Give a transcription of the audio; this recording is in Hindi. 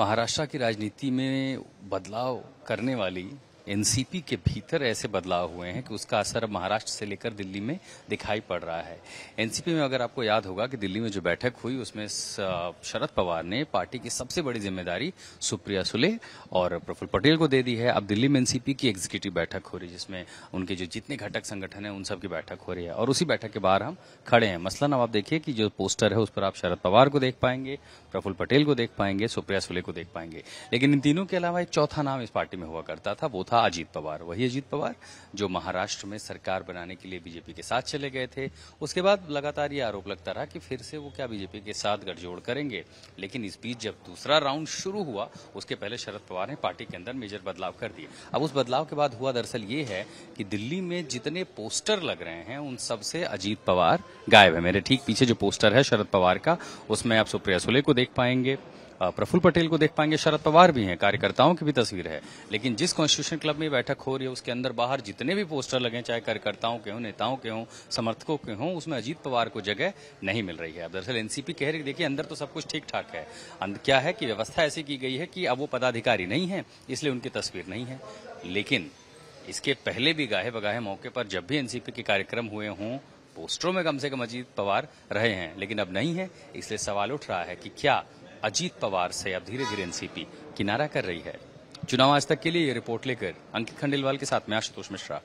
महाराष्ट्र की राजनीति में बदलाव करने वाली एनसीपी के भीतर ऐसे बदलाव हुए हैं कि उसका असर महाराष्ट्र से लेकर दिल्ली में दिखाई पड़ रहा है एनसीपी में अगर आपको याद होगा कि दिल्ली में जो बैठक हुई उसमें शरद पवार ने पार्टी की सबसे बड़ी जिम्मेदारी सुप्रिया सुले और प्रफुल पटेल को दे दी है अब दिल्ली में एनसीपी की एग्जीक्यूटिव बैठक हो रही है जिसमें उनके जो जितने घटक संगठन है उन सबकी बैठक हो रही है और उसी बैठक के बाहर हम खड़े हैं मसलन अब आप देखिए कि जो पोस्टर है उस पर आप शरद पवार को देख पाएंगे प्रफुल पटेल को देख पाएंगे सुप्रिया सुले को देख पाएंगे लेकिन इन तीनों के अलावा एक चौथा नाम इस पार्टी में हुआ करता था वो था अजीत पवार वही अजीत पवार जो महाराष्ट्र में सरकार बनाने के लिए बीजेपी के साथ चले गए थे उसके बाद लगातार ये आरोप लगता रहा कि फिर से वो क्या बीजेपी के साथ गठजोड़ करेंगे लेकिन इस बीच जब दूसरा राउंड शुरू हुआ उसके पहले शरद पवार ने पार्टी के अंदर मेजर बदलाव कर दिए अब उस बदलाव के बाद हुआ दरअसल ये है कि दिल्ली में जितने पोस्टर लग रहे हैं उन सबसे अजीत पवार गायब है मेरे ठीक पीछे जो पोस्टर है शरद पवार का उसमें आप सुप्रिया सुले को देख पाएंगे प्रफुल्ल पटेल को देख पाएंगे शरद पवार भी हैं कार्यकर्ताओं की भी तस्वीर है लेकिन जिस कॉन्स्टिट्यूशन क्लब में बैठक हो रही है उसके अंदर बाहर जितने भी पोस्टर लगे चाहे कार्यकर्ताओं के हों नेताओं के हों समर्थकों के हों उसमें अजीत पवार को जगह नहीं मिल रही है अब दरअसल एनसीपी कह रही देखिए अंदर तो सब कुछ ठीक ठाक है क्या है कि व्यवस्था ऐसी की गई है कि अब वो पदाधिकारी नहीं है इसलिए उनकी तस्वीर नहीं है लेकिन इसके पहले भी गाहे बगाहे मौके पर जब भी एनसीपी के कार्यक्रम हुए हों पोस्टरों में कम से कम अजीत पवार रहे हैं लेकिन अब नहीं है इसलिए सवाल उठ रहा है कि क्या अजीत पवार से अब धीरे धीरे एनसीपी किनारा कर रही है चुनाव आज तक के लिए ये रिपोर्ट लेकर अंकित खंडेलवाल के साथ में आशुतोष मिश्रा